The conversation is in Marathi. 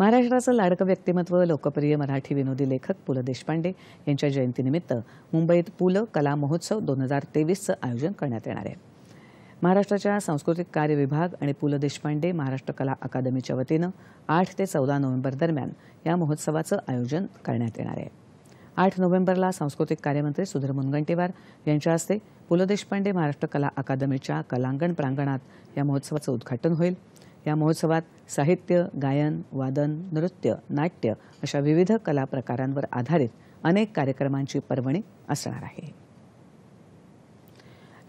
महाराष्ट्राचं लाडकं व्यक्तिमत्व लोकप्रिय मराठी विनोदी लेखक पु ल देशपांडे यांच्या जयंतीनिमित्त मुंबईत पु ल कला महोत्सव दोन हजार तेवीसचं आयोजन करण्यात येणार आहे महाराष्ट्राच्या सांस्कृतिक कार्य विभाग आणि पु ल देशपांडे महाराष्ट्र कला अकादमीच्या वतीनं आठ ते चौदा नोव्हेंबर दरम्यान या महोत्सवाचं आयोजन करण्यात येणार आहे आठ नोव्हेंबरला सांस्कृतिक कार्यमंत्री सुधीर मुनगंटीवार यांच्या हस्ते पु ल देशपांडे महाराष्ट्र कला अकादमीच्या कलांगण प्रांगणात या महोत्सवाचं उद्घाटन होईल या महोत्सवात साहित्य गायन वादन नृत्य नाट्य अशा विविध कला प्रकारांवर आधारित अनेक कार्यक्रमांची पर्वणी असणार आहे